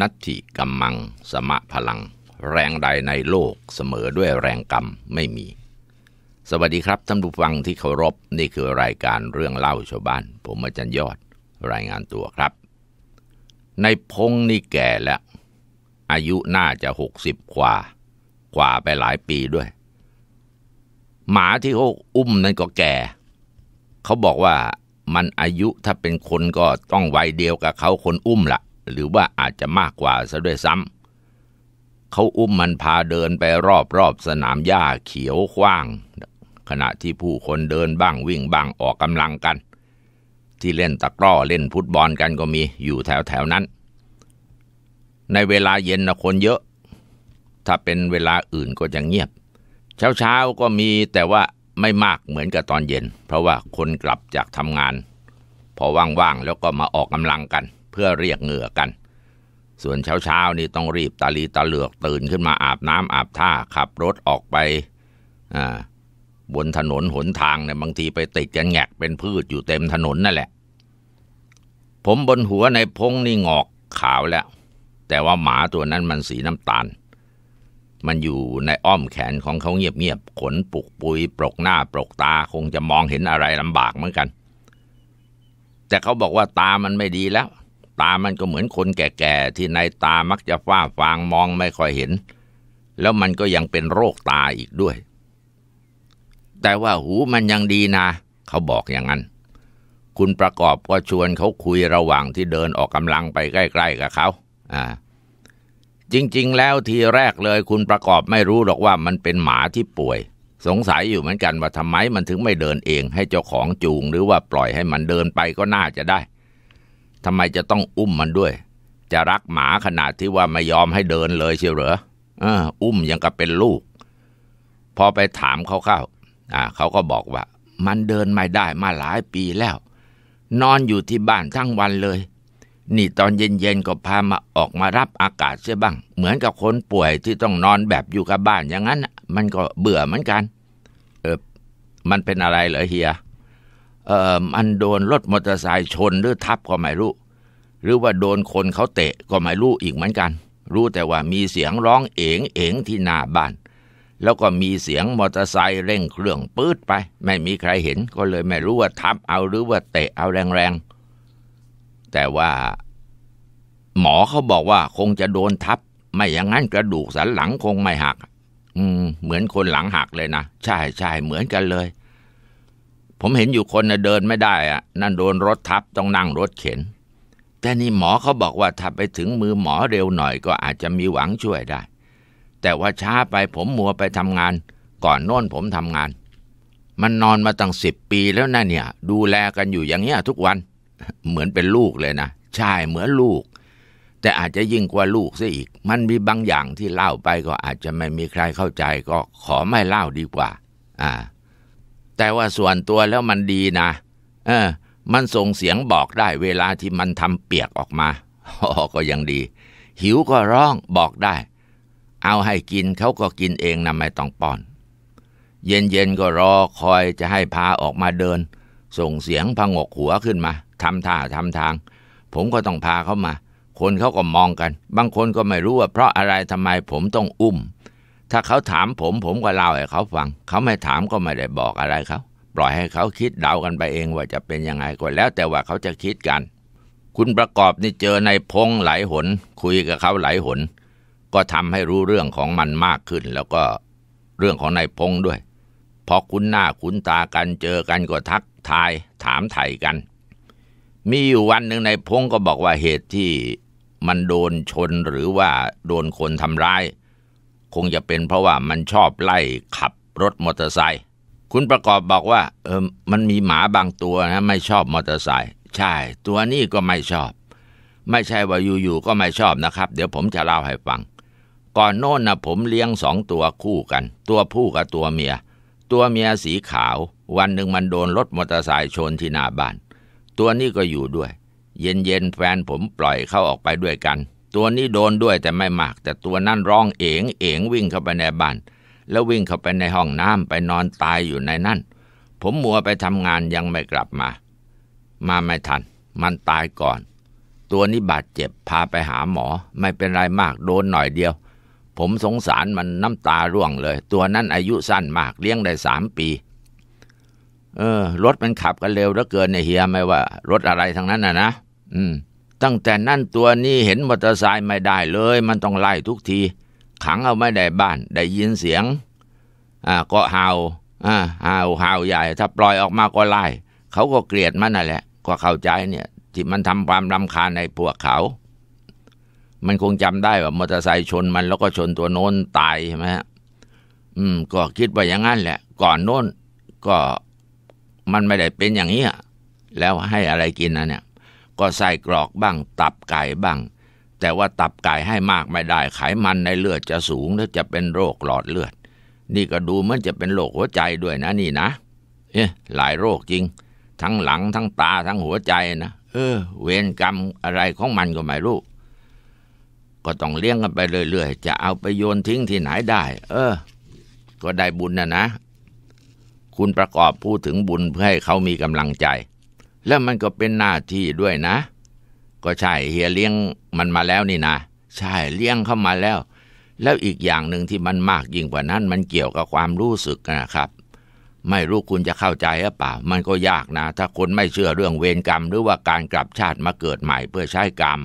นัตถิกัมมังสมะพลัง แรงใดในโลกเสมอด้วยแรงกรรมไม่มี สวัสดีครับท่านผู้ฟังที่เคารพนี่คือรายการเรื่องเล่าชาวบ้าน ผมอาจารย์ยอด รายงานตัวครับ ในพงนี่แก่แล้ว อายุน่าจะหกสิบกว่ากว่าไปหลายปีด้วย หมาที่เขาอุ้มนั่นก็แก่ เขาบอกว่ามันอายุถ้าเป็นคนก็ต้องวัยเดียวกับเขาคนอุ้มละ่ะหรือว่าอาจจะมากกว่าซะด้วยซ้ำเขาอุ้มมันพาเดินไปรอบๆสนามหญ้าเขียวกว้าง ขณะที่ผู้คนเดินบ้างวิ่งบ้างออกกำลังกัน ที่เล่นตะกร้อเล่นฟุตบอลกันก็มีอยู่แถวๆนั้น ในเวลาเย็นนะคนเยอะ ถ้าเป็นเวลาอื่นก็จะเงียบ เช้าๆก็มีแต่ว่าไม่มากเหมือนกับตอนเย็น เพราะว่าคนกลับจากทำงาน พอว่างๆแล้วก็มาออกกำลังกันเพื่อเรียกเหงื่อกัน ส่วนเช้าๆนี่ต้องรีบตาลีตาเหลือกตื่นขึ้นมาอาบน้ำอาบท่า ขับรถออกไปบนถนนหนทางเนี่ยบางทีไปติดกันแงกเป็นพืชอยู่เต็มถนนนั่นแหละ ผมบนหัวในพงนี่งอกขาวแล้ว แต่ว่าหมาตัวนั้นมันสีน้ำตาล มันอยู่ในอ้อมแขนของเขาเงียบๆขนปุกปุยปลกหน้าปลกตาคงจะมองเห็นอะไรลำบากเหมือนกัน แต่เขาบอกว่าตามันไม่ดีแล้วตา มันก็เหมือนคนแก่ๆ ที่ในตามักจะฟ้าฟางมองไม่ค่อยเห็น แล้วมันก็ยังเป็นโรคตาอีกด้วย แต่ว่าหูมันยังดีนะ เขาบอกอย่างนั้น คุณประกอบก็ชวนเขาคุยระหว่างที่เดินออกกำลังไปใกล้ๆกับเขา อ่า จริงๆแล้วทีแรกเลยคุณประกอบไม่รู้หรอกว่ามันเป็นหมาที่ป่วย สงสัยอยู่เหมือนกันว่าทำไมมันถึงไม่เดินเอง ให้เจ้าของจูง หรือว่าปล่อยให้มันเดินไปก็น่าจะได้ทำไมจะต้องอุ้มมันด้วย จะรักหมาขนาดที่ว่าไม่ยอมให้เดินเลยเชียวเหรออ อุ้มยังกับเป็นลูก พอไปถามเขาเข้าอ่เขาก็บอกว่า มันเดินไม่ได้มาหลายปีแล้ว นอนอยู่ที่บ้านทั้งวันเลย นี่ตอนเย็นๆก็พามาออกมารับอากาศเื่อบ้าง เหมือนกับคนป่วยที่ต้องนอนแบบอยู่กับบ้านอย่างนั้นมันก็เบื่อเหมือนกัน เออมันเป็นอะไรเหรอเฮียเออมันโดนรถมอเตอร์ไซค์ชนหรือทับก็ไม่รู้หรือว่าโดนคนเขาเตะก็ไม่รู้อีกเหมือนกัน รู้แต่ว่ามีเสียงร้องเอ๋งเอ๋งที่หน้าบ้าน แล้วก็มีเสียงมอเตอร์ไซค์เร่งเครื่องปื๊ดไป ไม่มีใครเห็นก็เลยไม่รู้ว่าทับ เอาหรือว่าเตะเอาแรงๆแต่ว่า หมอเขาบอกว่าคงจะโดนทับ ไม่อย่างนั้นกระดูกสันหลังคงไม่หักอืม เหมือนคนหลังหักเลยนะใช่ใช่เหมือนกันเลยผมเห็นอยู่คนนะเดินไม่ได้อะนั่นโดนรถทับต้องนั่งรถเข็น แต่นี่หมอเขาบอกว่าถ้าไปถึงมือหมอเร็วหน่อย ก็อาจจะมีหวังช่วยได้ แต่ว่าช้าไปผมมัวไปทำงาน ก่อนโน่นผมทำงาน มันนอนมาตั้งสิบปีแล้วนะเนี่ย ดูแลกันอยู่อย่างเงี้ยทุกวัน เหมือนเป็นลูกเลยนะใช่เหมือนลูก แต่อาจจะยิ่งกว่าลูกซะอีก มันมีบางอย่างที่เล่าไปก็อาจจะไม่มีใครเข้าใจก็ขอไม่เล่าดีกว่าอ่าแต่ว่าส่วนตัวแล้วมันดีนะ เออ มันส่งเสียงบอกได้เวลาที่มันทำเปียกออกมา ก็ยังดี หิวก็ร้อง บอกได้ เอาให้กินเขาก็กินเองนะไม่ต้องป้อน เย็นๆก็รอคอยจะให้พาออกมาเดิน ส่งเสียงพังกหัวขึ้นมาทำท่าทำทาง ผมก็ต้องพาเขามา คนเขาก็มองกัน บางคนก็ไม่รู้ว่าเพราะอะไรทำไมผมต้องอุ้มถ้าเขาถามผมผมก็เล่าให้เขา ฟัง เขาไม่ถามก็ไม่ได้บอกอะไรเขาปล่อยให้เขาคิดเดากันไปเองว่าจะเป็นยังไงก็แล้ว แต่ว่าเขาจะคิดกัน คุณประกอบนี่เจอในพงไหลหน คุยกับเขาไหลหน ก็ทำให้รู้เรื่องของมันมากขึ้น แล้วก็เรื่องของนายพงด้วยพอคุณหน้าคุณตากันเจอกันก็ทักทาย ถามไถ่กัน มีอยู่วันหนึ่งนายพงก็บอกว่าเหตุที่มันโดนชนหรือว่าโดนคนทำร้ายคงจะเป็นเพราะว่ามันชอบไล่ขับรถมอเตอร์ไซค์ คุณประกอบบอกว่า เออมันมีหมาบางตัวนะ ไม่ชอบมอเตอร์ไซค์ ใช่ ตัวนี้ก็ไม่ชอบ ไม่ใช่ว่าอยู่ๆก็ไม่ชอบนะครับ เดี๋ยวผมจะเล่าให้ฟัง ก่อนโน้นนะผมเลี้ยงสองตัวคู่กัน ตัวผู้กับตัวเมีย ตัวเมียสีขาว วันหนึ่งมันโดนรถมอเตอร์ไซค์ชนที่หน้าบ้าน ตัวนี้ก็อยู่ด้วย เย็นๆ แฟนผมปล่อยเข้าออกไปด้วยกันตัวนี้โดนด้วยแต่ไม่มาก แต่ตัวนั่นร้องเอ๋งเอ๋งวิ่งเข้าไปในบ้าน แล้ววิ่งเข้าไปในห้องน้ำไปนอนตายอยู่ในนั่นผมมัวไปทำงานยังไม่กลับมา มาไม่ทัน มันตายก่อน ตัวนี้บาดเจ็บพาไปหาหมอ ไม่เป็นไรมากโดนหน่อยเดียว ผมสงสารมันน้ำตาร่วงเลย ตัวนั้นอายุสั้นมากเลี้ยงได้สามปี เออรถมันขับกันเร็วเหลือเกินในเฮียไม่ว่า รถอะไรทั้งนั้นนะนะอืมตั้งแต่นั่นตัวนี้เห็นมอเตอร์ไซค์ไม่ได้เลย มันต้องไล่ทุกที ขังเอาไม่ได้บ้านได้ยินเสียงอ่าก็เห่าอ่าเห่าเห่าใหญ่ ถ้าปล่อยออกมาก็ไล่เขาก็เกลียดมันนั่นแหละ ก็เข้าใจเนี่ย ที่มันทำความรำคาญในพวกเขา มันคงจำได้ว่ามอเตอร์ไซค์ชนมัน แล้วก็ชนตัวโน้นตายใช่ไหมฮะอืม ก็คิดว่าอย่างนั้นแหละก่อนโน้น ก็มันไม่ได้เป็นอย่างนี้แล้วให้อะไรกินนะเนี่ยก็ใส่กรอกบ้าง ตับไก่บ้าง แต่ว่าตับไก่ให้มากไม่ได้ไขมันในเลือดจะสูงแล้วจะเป็นโรคหลอดเลือด นี่ก็ดูมันจะเป็นโรคหัวใจด้วยนะ นี่นะเอ๊ะหลายโรคจริง ทั้งหลังทั้งตาทั้งหัวใจนะเออ เวรกรรมอะไรของมันก็ไม่รู้ก็ต้องเลี้ยงกันไปเรื่อยๆจะเอาไปโยนทิ้งที่ไหนได้ เออ ก็ได้บุญนะนะ คุณประกอบพูดถึงบุญเพื่อให้เขามีกำลังใจแล้วมันก็เป็นหน้าที่ด้วยนะ ก็ใช่เฮียเลี้ยงมันมาแล้วนี่นะใช่เลี้ยงเข้ามาแล้ว แล้วอีกอย่างหนึ่งที่มันมากยิ่งกว่านั้น มันเกี่ยวกับความรู้สึกนะครับ ไม่รู้คุณจะเข้าใจหรือเปล่ามันก็ยากนะถ้าคนไม่เชื่อเรื่องเวรกรรม หรือว่าการกลับชาติมาเกิดใหม่เพื่อใช้กรรม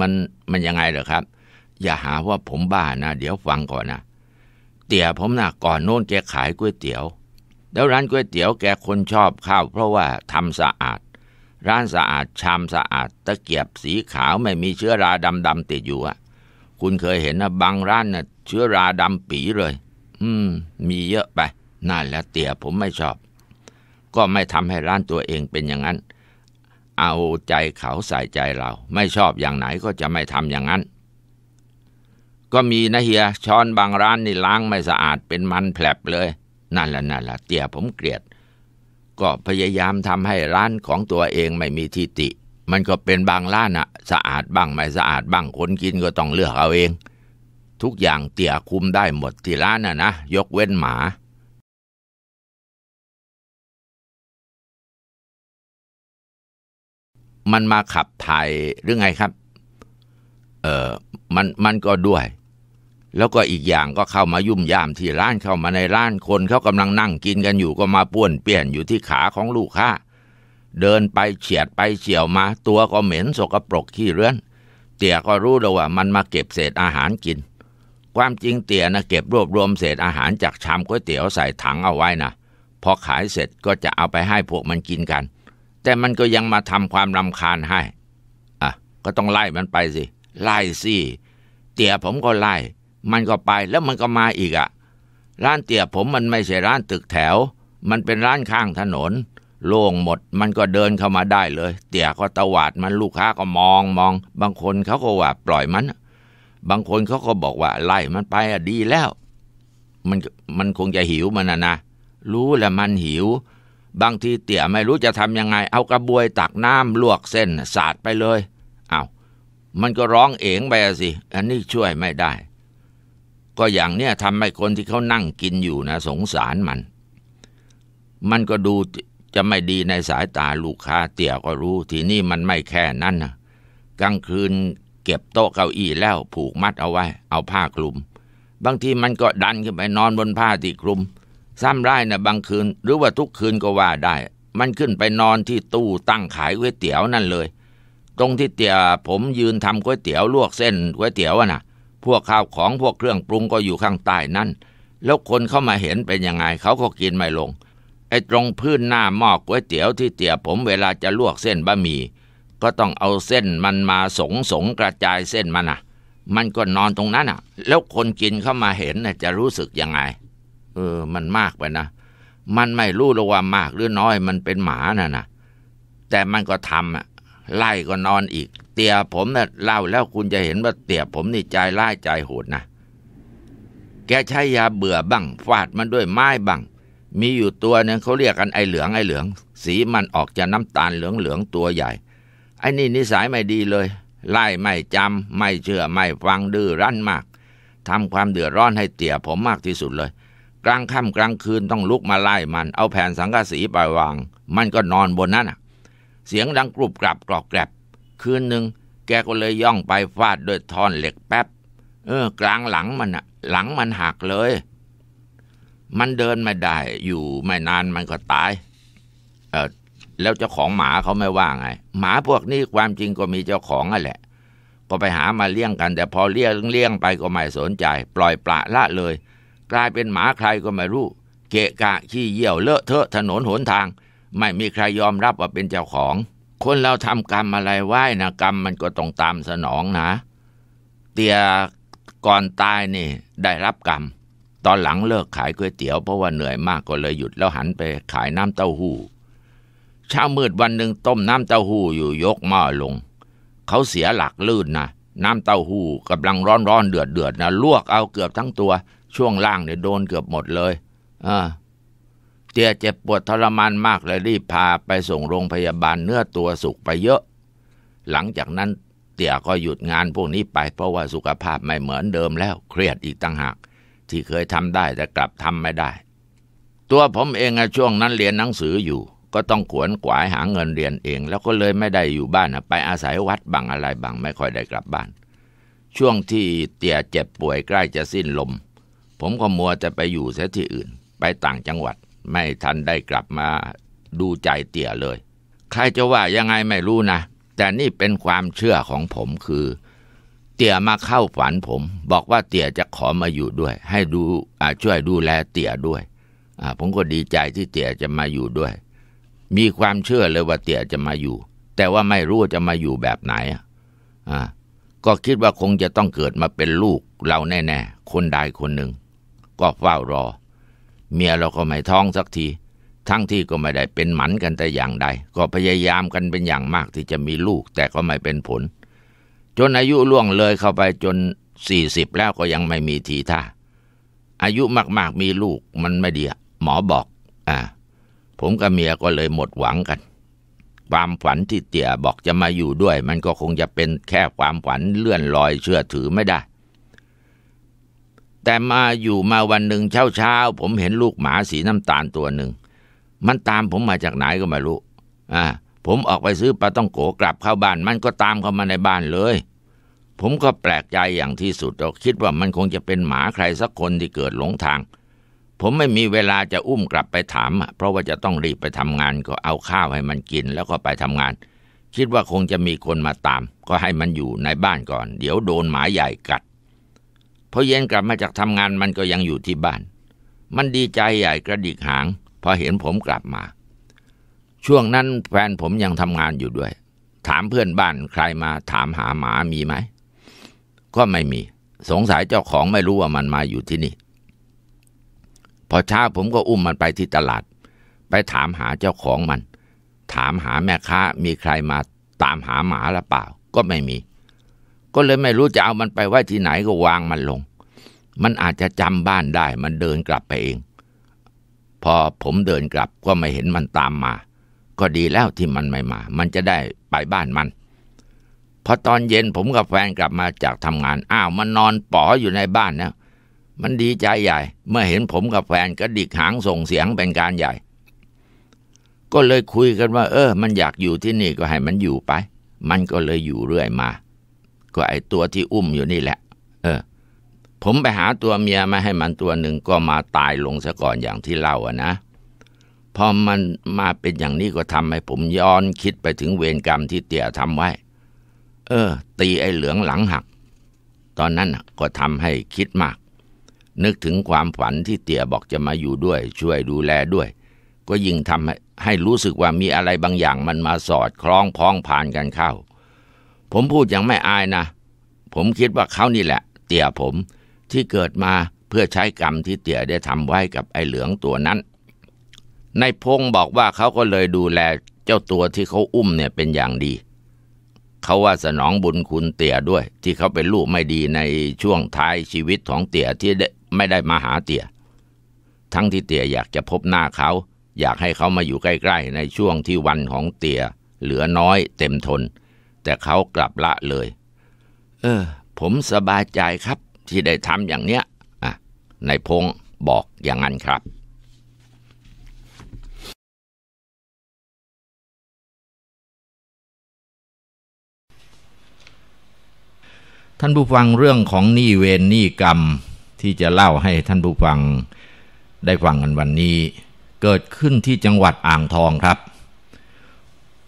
มันมันยังไงเหรอครับ อย่าหาว่าผมบ้านะเดี๋ยวฟังก่อนนะเตี๋ยผมนะก่อนโน้นแกขายก๋วยเตี๋ยวแล้วร้านก๋วยเตี๋ยวแกคนชอบข้าวเพราะว่าทำสะอาด ร้านสะอาดชามสะอาด ตะเกียบสีขาวไม่มีเชื้อราดำๆติดอยู่อะคุณเคยเห็นนะบางร้านนะ่ะ เชื้อราดำปีเลย อืม มีเยอะไป นั่นแหละเตี๋ยผมไม่ชอบ ก็ไม่ทำให้ร้านตัวเองเป็นอย่างนั้น เอาใจเขาใส่ใจเรา ไม่ชอบอย่างไหนก็จะไม่ทำอย่างนั้น ก็มีนะเฮียช้อนบางร้านนี่ล้างไม่สะอาดเป็นมันแผลบเลยนั่นแหละนั่นแหละเตี่ยผมเกลียด ก็พยายามทำให้ร้านของตัวเองไม่มีทิติ มันก็เป็นบางร้านอะสะอาดบ้างไม่สะอาดบ้าง คนกินก็ต้องเลือกเอาเอง ทุกอย่างเตี่ยคุมได้หมดที่ร้านน่ะนะ ยกเว้นหมา มันมาขับถ่ายหรือไงครับ เออมันมันก็ด้วยแล้วก็อีกอย่างก็เข้ามายุ่มย่ามที่ร้านเข้ามาในร้านคนเขากำลังนั่งกินกันอยู่ก็มาป้วนเปี่ยนอยู่ที่ขาของลูกค้าเดินไปเฉียดไปเฉียวมา ตัวก็เหม็นสกปรกขี้เรื้อน เตี่ยก็รู้แล้วว่ามันมาเก็บเศษอาหารกิน ความจริงเตี่ยนะเก็บรวบรวมเศษอาหารจากชามก๋วยเตี๋ยวใส่ถังเอาไว้นะพอขายเสร็จก็จะเอาไปให้พวกมันกินกัน แต่มันก็ยังมาทำความรำคาญให้อ่ะก็ต้องไล่มันไปสิไล่สิเตี่ยผมก็ไล่มันก็ไปแล้วมันก็มาอีกอะ่ะร้านเตี๋ยผมมันไม่ใช่ร้านตึกแถว มันเป็นร้านข้างถนน โล่งหมด มันก็เดินเข้ามาได้เลย เตี๋ยก็ตวาดมันลูกค้าก็มองมอง บางคนเขาก็ว่าปล่อยมัน บางคนเขาก็บอกว่าไล่มันไปอ่ะดีแล้ว มันมันคงจะหิวมันนะนะรู้แหละมันหิว บางทีเตี่ยไม่รู้จะทำยังไง เอากระบวยตักน้ำลวกเส้นสาดไปเลยเอา้ามันก็ร้องเองไปสิ อันนี้ช่วยไม่ได้ก็อย่างเนี้ยทำให้คนที่เขานั่งกินอยู่นะ สงสารมัน มันก็ดูจะไม่ดีในสายตาลูกค้าเตี่ยก็รู้ ทีนี่มันไม่แค่นั้นนะกลางคืนเก็บโต๊ะเก้าอี้แล้ว ผูกมัดเอาไว้ เอาผ้าคลุม บางทีมันก็ดันขึ้นไปนอนบนผ้าที่คลุม ซ้ำไร้นะ บางคืน หรือว่าทุกคืนก็ว่าได้ มันขึ้นไปนอนที่ตู้ตั้งขายก๋วยเตี๋ยวนั่นเลย ตรงที่เตี๋ยผมยืนทำก๋วยเตี๋ยวลวกเส้นก๋วยเตี๋ยวอะนะ่ะพวกข้าวของพวกเครื่องปรุงก็อยู่ข้างใต้นั่นแล้วคนเข้ามาเห็นเป็นยังไงเขาก็กินไม่ลงไอ้ตรงพื้นหน้าหม้อก๋วยเตี๋ยวที่เตี๋ยผมเวลาจะลวกเส้นบะหมี่ก็ต้องเอาเส้นมันมาสงสงกระจายเส้นมันอ่ะ มันก็นอนตรงนั้นอ่ะ แล้วคนกินเข้ามาเห็นน่ะจะรู้สึกยังไง เออ มันมากไปนะมันไม่รู้ระว่ามากหรือน้อยมันเป็นหมาน่ะนะแต่มันก็ทำอ่ะไล่ก็นอนอีกเตี่ยผมนะ่ะเล่าแล้วคุณจะเห็นว่าเตี่ยผมนี่ใจร้ายใจโหดนะ แกใช้ยาเบื่อบ้างฟาดมันด้วยไม้บ้างมีอยู่ตัวนึงเขาเรียกกันไอเหลืองไอเหลือง สีมันออกจะน้ำตาลเหลืองเหลืองตัวใหญ่ ไอ้นี่นิสัยไม่ดีเลย ไล่ไม่จำไม่เชื่อไม่ฟังดื้อรั้นมาก ทำความเดือดร้อนให้เตี่ยผมมากที่สุดเลย กลางค่ำกลางคืนต้องลุกมาไล่มัน เอาแผ่นสังกะสีไปวาง มันก็นอนบนนั้นเสียงดังกรุบกรับกรอกแกรบคืนหนึ่งแกก็เลยย่องไปฟาดด้วยท่อนเหล็กแป๊บ เออ กลางหลังมันอะหลังมันหักเลย มันเดินไม่ได้ อยู่ไม่นานมันก็ตาย เออแล้วเจ้าของหมาเขาไม่ว่าไง หมาพวกนี้ความจริงก็มีเจ้าของอ่ะแหละ ก็ไปหามาเลี้ยงกัน แต่พอเลี้ยงเลี้ยงไปก็ไม่สนใจ ปล่อยปละละเลย กลายเป็นหมาใครก็ไม่รู้ เกะกะขี้เยี่ยวเลอะเทอะถนนหนทาง ไม่มีใครยอมรับว่าเป็นเจ้าของคนเราทำกรรมอะไรไว้นะกรรมมันก็ต้องตามสนองนะ เตียก่อนตายนี่ ได้รับกรรม ตอนหลังเลิกขายก๋วยเตี๋ยวเพราะว่าเหนื่อยมากก็เลยหยุดแล้วหันไปขายน้ำเต้าหู้เช้ามืดวันหนึ่งต้มน้ำเต้าหู้อยู่ยกหม้อลงเขาเสียหลักลื่นนะน้ำเต้าหู้กำลังร้อนๆเดือดๆนะลวกเอาเกือบทั้งตัว ช่วงล่างเนี่ยโดนเกือบหมดเลยอ่าเตียเจ็บปวดทรมานมากเลยรีบพาไปส่งโรงพยาบาลเนื้อตัวสุกไปเยอะ หลังจากนั้นเตี้ยก็หยุดงานพวกนี้ไปเพราะว่าสุขภาพไม่เหมือนเดิมแล้วเครียดอีกต่างหากที่เคยทำได้แต่กลับทำไม่ได้ ตัวผมเองช่วงนั้นเรียนหนังสืออยู่ ก็ต้องขวนขวายหาเงินเรียนเอง แล้วก็เลยไม่ได้อยู่บ้านไปอาศัยวัดบางอะไรบางไม่ค่อยได้กลับบ้าน ช่วงที่เตี้ยเจ็บป่วยใกล้จะสิ้นลม ผมก็มัวจะไปอยู่เสียที่อื่นไปต่างจังหวัดไม่ทันได้กลับมาดูใจเตี่ยเลยใครจะว่ายังไงไม่รู้นะ แต่นี่เป็นความเชื่อของผมคือเตี่ยมาเข้าฝันผม บอกว่าเตี่ยจะขอมาอยู่ด้วย ให้ดูช่วยดูแลเตี่ยด้วยผมก็ดีใจที่เตี่ยจะมาอยู่ด้วย มีความเชื่อเลยว่าเตี่ยจะมาอยู่ แต่ว่าไม่รู้จะมาอยู่แบบไหนก็คิดว่าคงจะต้องเกิดมาเป็นลูกเราแน่ๆคนใดคนหนึ่ง ก็เฝ้ารอเมียเราก็ไม่ท้องสักที ทั้งที่ก็ไม่ได้เป็นหมันกันแต่อย่างใด ก็พยายามกันเป็นอย่างมากที่จะมีลูก แต่ก็ไม่เป็นผล จนอายุล่วงเลยเข้าไปจนสี่สิบแล้วก็ยังไม่มีทีท่า อายุมากๆมีลูกมันไม่ดีหมอบอก อ่า ผมกับเมียก็เลยหมดหวังกัน ความฝันที่เตี่ยบอกจะมาอยู่ด้วย มันก็คงจะเป็นแค่ความฝันเลื่อนลอยเชื่อถือไม่ได้แต่มาอยู่มาวันหนึ่งเช้าเช้าผมเห็นลูกหมาสีน้ำตาลตัวหนึ่งมันตามผมมาจากไหนก็ไม่รู้อ่าผมออกไปซื้อปลาต้องโกกลับเข้าบ้าน มันก็ตามเข้ามาในบ้านเลย ผมก็แปลกใจอย่างที่สุดเราคิดว่ามันคงจะเป็นหมาใครสักคนที่เกิดหลงทาง ผมไม่มีเวลาจะอุ้มกลับไปถาม เพราะว่าจะต้องรีบไปทำงานก็เอาข้าวให้มันกินแล้วก็ไปทำงาน คิดว่าคงจะมีคนมาตาม ก็ให้มันอยู่ในบ้านก่อน เดี๋ยวโดนหมาใหญ่กัดพอเย็นกลับมาจากทำงานมันก็ยังอยู่ที่บ้าน มันดีใจใหญ่กระดิกหางพอเห็นผมกลับมา ช่วงนั้นแฟนผมยังทำงานอยู่ด้วย ถามเพื่อนบ้านใครมาถามหาหมามีไหม ก็ไม่มี สงสัยเจ้าของไม่รู้ว่ามันมาอยู่ที่นี่ พอเช้าผมก็อุ้มมันไปที่ตลาด ไปถามหาเจ้าของมัน ถามหาแม่ค้ามีใครมาตามหาหมาหรือเปล่า ก็ไม่มีก็เลยไม่รู้จะเอามันไปไว้ที่ไหนก็วางมันลง มันอาจจะจำบ้านได้ มันเดินกลับไปเอง พอผมเดินกลับก็ไม่เห็นมันตามมา ก็ดีแล้วที่มันไม่มา มันจะได้ไปบ้านมัน พอตอนเย็นผมกับแฟนกลับมาจากทำงาน อ้าว มันนอนป๋ออยู่ในบ้านนะมันดีใจใหญ่ เมื่อเห็นผมกับแฟนก็ดิกหางส่งเสียงเป็นการใหญ่ ก็เลยคุยกันว่า เออ มันอยากอยู่ที่นี่ก็ให้มันอยู่ไป มันก็เลยอยู่เรื่อยมาก็ไอตัวที่อุ้มอยู่นี่แหละ เออ ผมไปหาตัวเมียมาให้มันตัวหนึ่งก็มาตายลงซะก่อนอย่างที่เล่าอะนะ พอมันมาเป็นอย่างนี้ก็ทำให้ ผมย้อน คิดไปถึงเวรกรรมที่เตี่ยทำไว้ เออ ตีไอ้เหลืองหลังหัก ตอนนั้นก็ทำให้คิดมาก นึกถึงความฝันที่เตี่ยบอกจะมาอยู่ด้วย ช่วยดูแลด้วย ก็ยิ่งทำให้รู้สึกว่ามีอะไรบางอย่าง มันมาสอดคล้องพ้องผ่านกันเข้าผมพูดอย่างไม่อายนะ ผมคิดว่าเขานี่แหละเตี่ยผมที่เกิดมาเพื่อใช้กรรมที่เตี่ยได้ทำไว้กับไอ้เหลืองตัวนั้น นายพงบอกว่าเขาก็เลยดูแลเจ้าตัวที่เขาอุ้มเนี่ยเป็นอย่างดี เขาว่าสนองบุญคุณเตี่ยด้วย ที่เขาเป็นลูกไม่ดีในช่วงท้ายชีวิตของเตี่ยที่ไม่ได้มาหาเตี่ย ทั้งที่เตี่ยอยากจะพบหน้าเขา อยากให้เขามาอยู่ใกล้ ๆ ในช่วงที่วันของเตี่ยเหลือน้อย เต็มทนเแต่เขากลับละเลย เออ ผมสบายใจครับ ที่ได้ทำอย่างเนี้ย อ่ะนายพงศ์บอกอย่างนั้นครับ ท่านผู้ฟังเรื่องของหนี้เวรหนี้กรรมที่จะเล่าให้ท่านผู้ฟัง ได้ฟังกันวันนี้ เกิดขึ้นที่จังหวัดอ่างทองครับ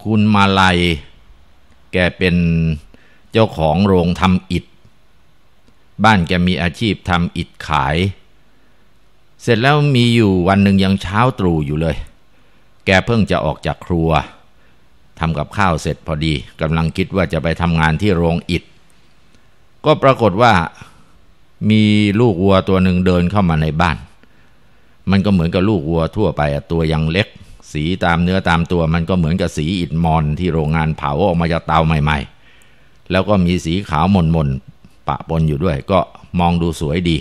คุณมาลัยแกเป็นเจ้าของโรงทำอิฐ บ้านแกมีอาชีพทำอิฐขาย เสร็จแล้วมีอยู่วันหนึ่งยังเช้าตรู่อยู่เลย แกเพิ่งจะออกจากครัวทำกับข้าวเสร็จพอดีกำลังคิดว่าจะไปทำงานที่โรงอิฐ ก็ปรากฏว่ามีลูกวัวตัวหนึ่งเดินเข้ามาในบ้าน มันก็เหมือนกับลูกวัวทั่วไปตัวยังเล็กสีตามเนื้อตามตัวมันก็เหมือนกับสีอิฐมอนที่โรงงานเผาออกมาจากเตาใหม่ๆ แล้วก็มีสีขาวมนๆ ปะปนอยู่ด้วยก็มองดูสวยดี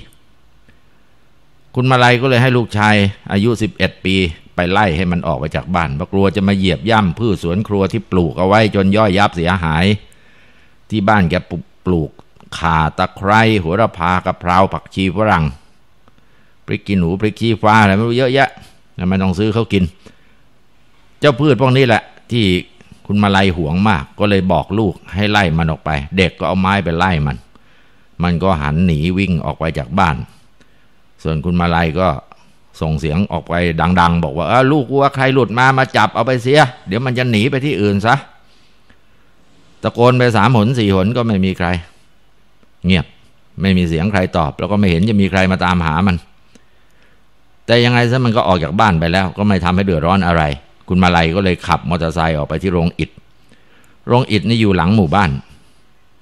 คุณมาลัยก็เลยให้ลูกชายอายุ 11 ปี ไปไล่ให้มันออกไปจากบ้านเพราะกลัวจะมาเหยียบย่ำพืชสวนครัวที่ปลูกเอาไว้จนย่อยยับเสียหาย ที่บ้านแกปลูกข่าตะไคร้หัวระพากะเพราผักชีฝรั่งพริกขี้หนูพริกขี้ฟ้าอะไรไม่รู้เยอะแยะไม่ต้องซื้อเขากินจ้าพืชพวกนี้แหละ ที่คุณมาลัยห่วงมาก ก็เลยบอกลูกให้ไล่มันออกไป เด็กก็เอาไม้ไปไล่มัน มันก็หันหนีวิ่งออกไปจากบ้าน ส่วนคุณมาลัยก็ส่งเสียงออกไป ดังๆ บอกว่าเออลูกว่าใครหลุดมามาจับเอาไปเสีย เดี๋ยวมันจะหนีไปที่อื่นซะตะโกนไปสามหนสี่หนก็ไม่มีใคร เงียบไม่มีเสียงใครตอบ แล้วก็ไม่เห็นจะมีใครมาตามหามัน แต่ยังไงซะมันก็ออกจากบ้านไปแล้ว ก็ไม่ทำให้เดือดร้อนอะไรคุณมาลัยก็เลยขับมอเตอร์ไซค์ออกไปที่โรงอิฐโรงอิฐนี่อยู่หลังหมู่บ้าน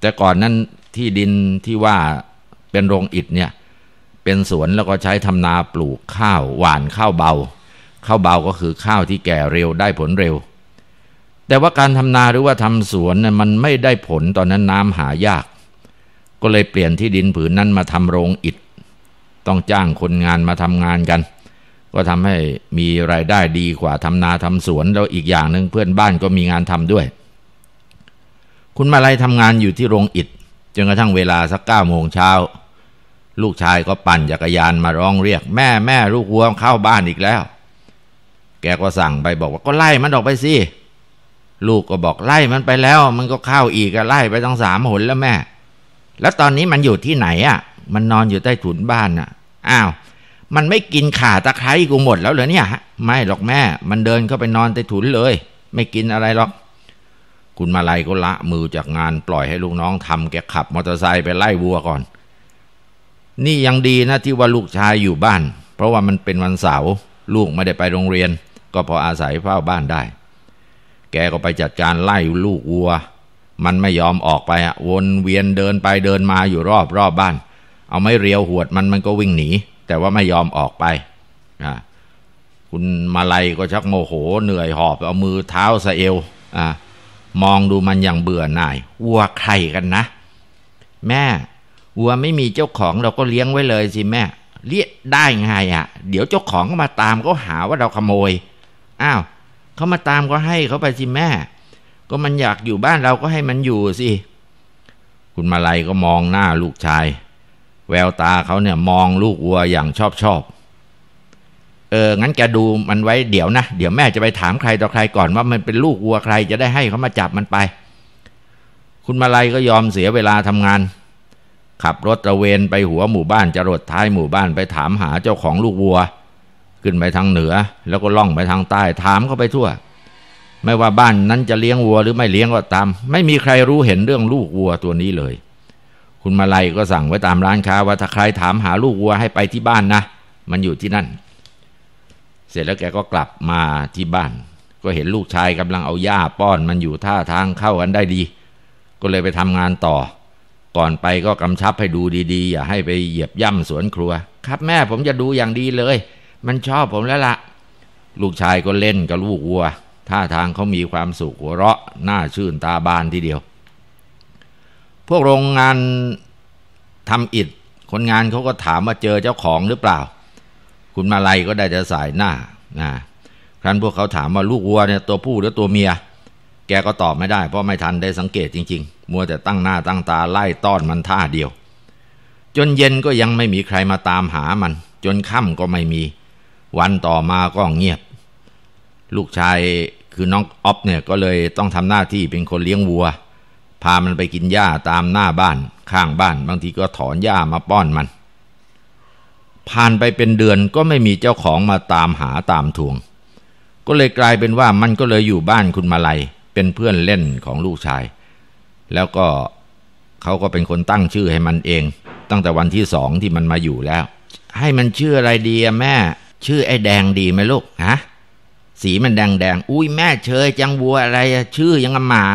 แต่ก่อนนั้นที่ดินที่ว่าเป็นโรงอิฐเนี่ยเป็นสวนแล้วก็ใช้ทำนาปลูกข้าว หวานข้าวเบา ข้าวเบาก็คือข้าวที่แก่เร็วได้ผลเร็ว แต่ว่าการทำนาหรือว่าทำสวนน่ยมันไม่ได้ผลตอนนั้นน้ำหายาก ก็เลยเปลี่ยนที่ดินผืนนั้นมาทำโรงอิฐต้องจ้างคนงานมาทำงานกันก็ทำให้มีรายได้ดีกว่าทำนาทำสวน แล้วอีกอย่างหนึ่งเพื่อนบ้านก็มีงานทำด้วย คุณมาลัยทำงานอยู่ที่โรงอิฐจนกระทั่งเวลาสักเก้าโมงเช้า ลูกชายก็ปั่นจักรยานมาร้องเรียกแม่แม่ลูกวัวเข้าบ้านอีกแล้ว แกก็สั่งไปบอกว่าก็ไล่มันออกไปสิลูกก็บอกไล่มันไปแล้ว มันก็เข้าอีกไล่ไปตั้งสามหนแล้วแม่ แล้วตอนนี้มันอยู่ที่ไหนอ่ะมันนอนอยู่ใต้ถุนบ้านอ่ะอ้าวมันไม่กินข่าตะไคร้กูหมดแล้วเหรอเนี่ย ไม่หรอกแม่ มันเดินเข้าไปนอนใต้ถุนเลย ไม่กินอะไรหรอก คุณมาลัยก็ละมือจากงาน ปล่อยให้ลูกน้องทำแกขับมอเตอร์ไซค์ไปไล่วัวก่อน นี่ยังดีนะที่ว่าลูกชายอยู่บ้าน เพราะว่ามันเป็นวันเสาร์ ลูกไม่ได้ไปโรงเรียน ก็พออาศัยเฝ้าบ้านได้ แกก็ไปจัดการไล่ลูกวัว มันไม่ยอมออกไปอะวนเวียนเดินไปเดินมาอยู่รอบรอบบ้าน เอาไม้เรียวหวดมันมันก็วิ่งหนีแต่ว่าไม่ยอมออกไปนะคุณมาลัยก็ชักโมโห เหนื่อยหอบเอามือเท้าสะเอวอ่ามองดูมันอย่างเบื่อหน่าย วัวใครกันนะ แม่ วัวไม่มีเจ้าของ เราก็เลี้ยงไว้เลยสิแม่ เลี้ยได้ไงอะ่ะ เดี๋ยวเจ้าของก็มาตามก็หาว่าเราขโมย อ้าวเขามาตามก็ให้เขาไปสิแม่ ก็มันอยากอยู่บ้านเราก็ให้มันอยู่สิ คุณมาลัยก็มองหน้าลูกชายแววตาเขาเนี่ยมองลูกวัวอย่างชอบชอบ เอองั้นแกดูมันไว้เดี๋ยวนะ เดี๋ยวแม่จะไปถามใครต่อใครก่อนว่ามันเป็นลูกวัวใครจะได้ให้เขามาจับมันไป คุณมาลัยก็ยอมเสียเวลาทำงาน ขับรถตะเวนไปหัวหมู่บ้านจรดท้ายหมู่บ้านไปถามหาเจ้าของลูกวัว ขึ้นไปทางเหนือ แล้วก็ล่องไปทางใต้ถามเขาไปทั่ว ไม่ว่าบ้านนั้นจะเลี้ยงวัวหรือไม่เลี้ยงก็ตาม ไม่มีใครรู้เห็นเรื่องลูกวัวตัวนี้เลยคุณมาลัยก็สั่งไว้ตามร้านค้าว่าถ้าใครถามหาลูกวัวให้ไปที่บ้านนะ มันอยู่ที่นั่น เสร็จแล้วแกก็กลับมาที่บ้าน ก็เห็นลูกชายกำลังเอาหญ้าป้อนมันอยู่ท่าทางเข้ากันได้ดี ก็เลยไปทำงานต่อ ก่อนไปก็กำชับให้ดูดีๆ อย่าให้ไปเหยียบย่ำสวนครัว ครับแม่ผมจะดูอย่างดีเลย มันชอบผมแล้วละ่ะ ลูกชายก็เล่นกับลูกวัวท่าทางเขามีความสุขหัวเราะหน้าชื่นตาบานทีเดียวพวกโรงงานทำอิฐคนงานเขาก็ถามว่าเจอเจ้าของหรือเปล่า คุณมาลัยก็ได้จะสายหน้า นะครั้นพวกเขาถามว่าลูกวัวเนี่ย ตัวผู้หรือตัวเมีย แกก็ตอบไม่ได้เพราะไม่ทันได้สังเกตจริง ๆ มัวแต่ตั้งหน้าตั้งตาไล่ต้อนมันท่าเดียว จนเย็นก็ยังไม่มีใครมาตามหามัน จนค่ำก็ไม่มี วันต่อมาก็เงียบ ลูกชายคือน้องอ๊อฟเนี่ยก็เลยต้องทำหน้าที่เป็นคนเลี้ยงวัวพามันไปกินหญ้าตามหน้าบ้าน ข้างบ้าน บางทีก็ถอนหญ้ามาป้อนมัน ผ่านไปเป็นเดือนก็ไม่มีเจ้าของมาตามหาตามทวง ก็เลยกลายเป็นว่ามันก็เลยอยู่บ้านคุณมาลัยเป็นเพื่อนเล่นของลูกชาย แล้วก็เขาก็เป็นคนตั้งชื่อให้มันเอง ตั้งแต่วันที่สองที่มันมาอยู่แล้ว ให้มันชื่ออะไรดีอะแม่ ชื่อไอ้แดงดีไหมลูกฮะสีมันแดงแดงอุ้ยแม่เชย จังวัวอะไรชื่อยังหมา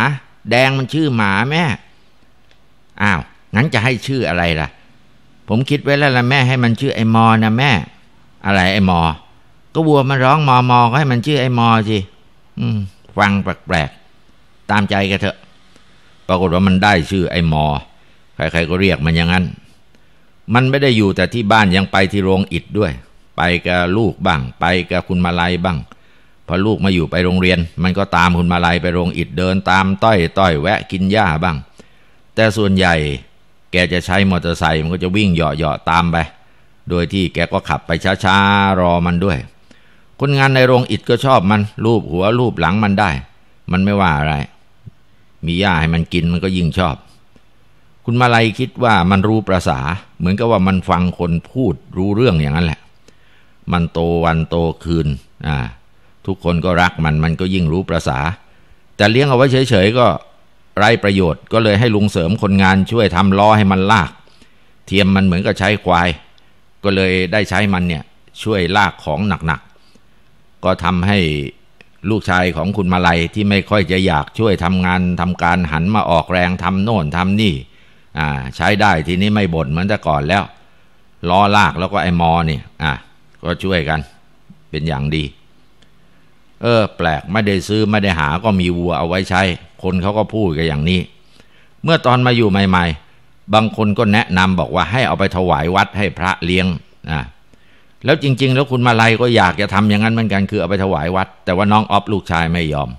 แดงมันชื่อหมาแม่ อ้าว งั้นจะให้ชื่ออะไรล่ะ ผมคิดไว้แล้วละแม่ให้มันชื่อไอ้มอนะแม่ อะไร ไอ้มอ ก็วัวมันร้องมอมอก็ให้มันชื่อไอ้มอสิอืมฟังแปลกๆ ตามใจกันเถอะ ปรากฏว่ามันได้ชื่อไอ้มอ ใครๆก็เรียกมันอย่างนั้น มันไม่ได้อยู่แต่ที่บ้านยังไปที่โรงอิดด้วย ไปกับลูกบ้าง ไปกับคุณมาลัยบ้างพอลูกมาอยู่ไปโรงเรียน มันก็ตามคุณมาลัยไปโรงอิดเดินตาม ต้อยต้อยแวะ กินหญ้าบ้าง แต่ส่วนใหญ่แกจะใช้มอเตอร์ไซค์มันก็จะวิ่งเหยาะๆตามไป โดยที่แกก็ขับไปช้า ๆ รอมันด้วย คนงานในโรงอิดก็ชอบมัน รูปหัวรูปหลังมันได้ มันไม่ว่าอะไร มีหญ้าให้มันกินมันก็ยิ่งชอบ คุณมาลัยคิดว่ามันรู้ประษา เหมือนกับว่ามันฟังคนพูดรู้เรื่องอย่างนั้นแหละ มันโตวันโตคืนอ่าทุกคนก็รักมัน มันก็ยิ่งรู้ประษา แต่เลี้ยงเอาไว้เฉยๆก็ไร้ประโยชน์ก็เลยให้ลุงเสริมคนงาน ช่วยทำล้อให้มันลาก เทียมมันเหมือนกับใช้ควาย ก็เลยได้ใช้มันเนี่ย ช่วยลากของหนักๆ ก็ทำให้ลูกชายของคุณมาลัยที่ไม่ค่อยจะอยากช่วยทำงานทำการหันมาออกแรงทำโน่นทำนี่ อ่า ใช้ได้ทีนี้ไม่บ่นเหมือนแต่ก่อนแล้ว ล้อลากแล้วก็ไอ้มอเนี่ยอ่ะก็ช่วยกันเป็นอย่างดีเออ แปลกไม่ได้ซื้อไม่ได้หาก็มีวัวเอาไว้ใช้ คนเขาก็พูดกันอย่างนี้ เมื่อตอนมาอยู่ใหม่ ๆ บางคนก็แนะนำบอกว่าให้เอาไปถวายวัดให้พระเลี้ยงนะแล้วจริง ๆ แล้วคุณมาลัยก็อยากจะทำอย่างนั้นเหมือนกันคือเอาไปถวายวัด แต่ว่าน้องออฟลูกชายไม่ยอม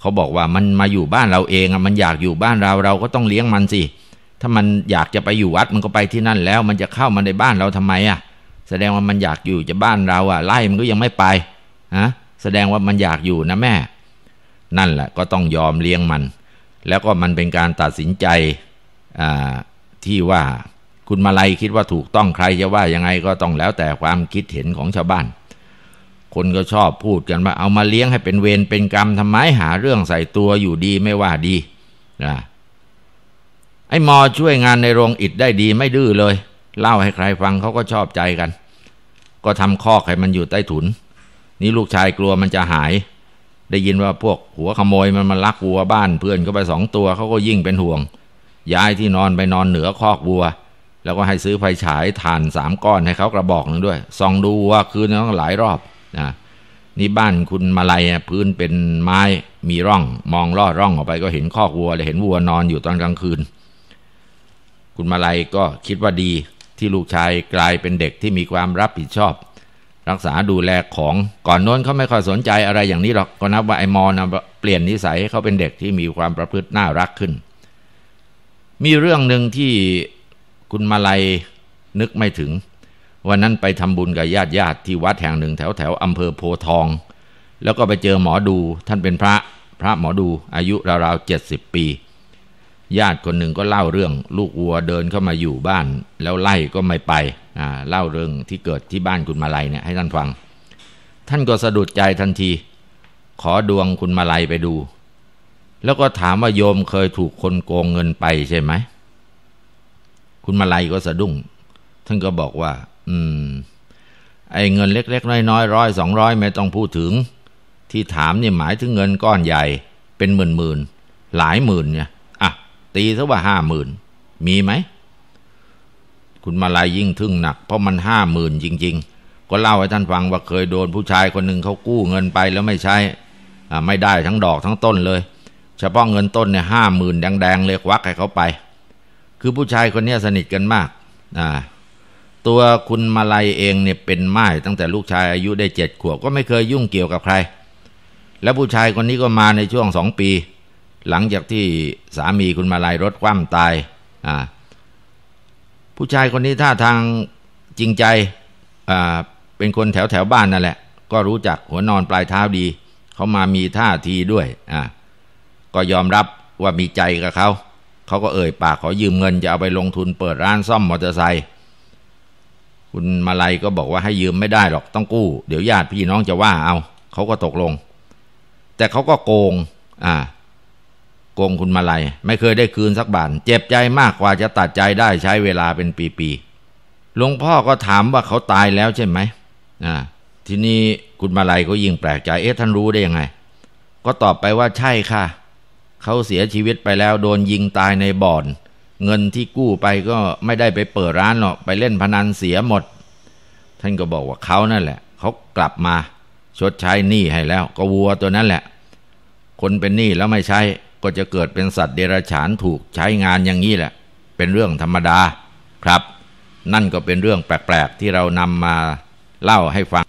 เขาบอกว่ามันมาอยู่บ้านเราเองอ่ะมันอยากอยู่บ้านเราเราก็ต้องเลี้ยงมันสิถ้ามันอยากจะไปอยู่วัดมันก็ไปที่นั่นแล้ว มันจะเข้ามาในบ้านเราทำไมอ่ะ แสดงว่ามันอยากอยู่จะบ้านเราอ่ะ ไล่มันก็ยังไม่ไป ฮะแสดงว่ามันอยากอยู่นะแม่ นั่นแหละ ก็ต้องยอมเลี้ยงมัน แล้วก็มันเป็นการตัดสินใจที่ว่า คุณมาลัยคิดว่าถูกต้องใครจะว่ายังไงก็ต้องแล้วแต่ความคิดเห็นของชาวบ้าน คนก็ชอบพูดกันว่าเอามาเลี้ยงให้เป็นเวรเป็นกรรมทำไมหาเรื่องใส่ตัวอยู่ดีไม่ว่าดีนะ ไอ้มอช่วยงานในโรงอิดได้ดีไม่ดื้อเลย เล่าให้ใครฟังเขาก็ชอบใจกัน ก็ทำคอกให้มันอยู่ใต้ถุนนี่ลูกชายกลัวมันจะหาย ได้ยินว่าพวกหัวขโมย มันมาลักวัวบ้านเพื่อนก็ไปสองตัวเขาก็ยิ่งเป็นห่วง ย้ายที่นอนไปนอนเหนือคอกวัว แล้วก็ให้ซื้อไฟฉายถ่านสามก้อนให้เขากระบอกหนึ่งด้วยส่องดูว่าคืนนั้นหลายรอบนะนี่บ้านคุณมาลัยพื้นเป็นไม้มีร่อง มองลอดร่องออกไปก็เห็นคอกวัวเลยเห็นวัวนอนอยู่ตอนกลางคืน คุณมาลัยก็คิดว่าดี ที่ลูกชายกลายเป็นเด็กที่มีความรับผิดชอบรักษาดูแลของก่อนโน้นเขาไม่ค่อยสนใจอะไรอย่างนี้หรอกก็นับว่าไอ้มอนะเปลี่ยนนิสัยให้เขาเป็นเด็กที่มีความประพฤติน่ารักขึ้น มีเรื่องหนึ่งที่คุณมาลัยนึกไม่ถึง วันนั้นไปทำบุญกับญาติญาติที่วัดแห่งหนึ่งแถวแถวอำเภอโพทอง แล้วก็ไปเจอหมอดูท่านเป็นพระพระหมอดูอายุราวๆเจ็ดสิบปี ญาติคนหนึ่งก็เล่าเรื่อง ลูกวัวเดินเข้ามาอยู่บ้านแล้วไล่ก็ไม่ไปเล่าเรื่องที่เกิดที่บ้านคุณมาลัยเนี่ยให้ท่านฟัง ท่านก็สะดุดใจทันที ขอดวงคุณมาลัยไปดู แล้วก็ถามว่าโยมเคยถูกคนโกงเงินไปใช่ไหม คุณมาลัยก็สะดุ้งท่านก็บอกว่า อืม ไอ้เงินเล็กๆน้อยๆร้อยสองร้อยไม่ต้องพูดถึง ที่ถามเนี่ยหมายถึงเงินก้อนใหญ่เป็นหมื่นๆหลายหมื่นเนี่ยอ่ะตีซะว่าห้าหมื่นมีไหมคุณมาลายยิ่งทึ่งหนัก เพราะมันห้าหมื่นจริง ๆ ก็เล่าให้ท่านฟังว่าเคยโดนผู้ชายคนหนึ่งเขากู้เงินไปแล้วไม่ใช่ไม่ได้ทั้งดอกทั้งต้นเลย เฉพาะเงินต้นเนี่ยห้าหมื่นแดงๆเลยควักให้เขาไป คือผู้ชายคนนี้สนิทกันมากตัวคุณมาลัยเองเนี่ยเป็นม่ายตั้งแต่ลูกชายอายุได้เจ็ดขวบก็ไม่เคยยุ่งเกี่ยวกับใคร แล้วผู้ชายคนนี้ก็มาในช่วงสองปี หลังจากที่สามีคุณมาลัยรถคว่ำตายอ่าผู้ชายคนนี้ท่าทางจริงใจเป็นคนแถวแถวบ้านนั่นแหละก็รู้จักหัวนอนปลายเท้าดีเขามามีท่าทีด้วยอ่ะก็ยอมรับว่ามีใจกับเขา เขาก็เอ่ยปากขอยืมเงินจะเอาไปลงทุนเปิดร้านซ่อมมอเตอร์ไซค์คุณมาลัยก็บอกว่าให้ยืมไม่ได้หรอกต้องกู้ เดี๋ยวญาติพี่น้องจะว่าเอาเขาก็ตกลง แต่เขาก็โกง อ่าโกงคุณมาลัย ไม่เคยได้คืนสักบาทเจ็บใจมากกว่าจะตัดใจได้ใช้เวลาเป็นปีๆหลวงพ่อก็ถามว่าเขาตายแล้วใช่ไหมอ่าทีนี้คุณมาลัยก็ยิ่งแปลกใจเอ๊ะท่านรู้ได้ยังไงก็ตอบไปว่าใช่ค่ะ เขาเสียชีวิตไปแล้วโดนยิงตายในบ่อน เงินที่กู้ไปก็ไม่ได้ไปเปิดร้านหรอกไปเล่นพนันเสียหมด ท่านก็บอกว่าเขานั่นแหละ เขากลับมา ชดใช้หนี้ให้แล้ว ก็วัวตัวนั้นแหละ คนเป็นหนี้แล้วไม่ใช้ก็จะเกิดเป็นสัตว์เดรัจฉานถูกใช้งานอย่างนี้แหละ เป็นเรื่องธรรมดาครับ นั่นก็เป็นเรื่องแปลกๆที่เรานำมาเล่าให้ฟัง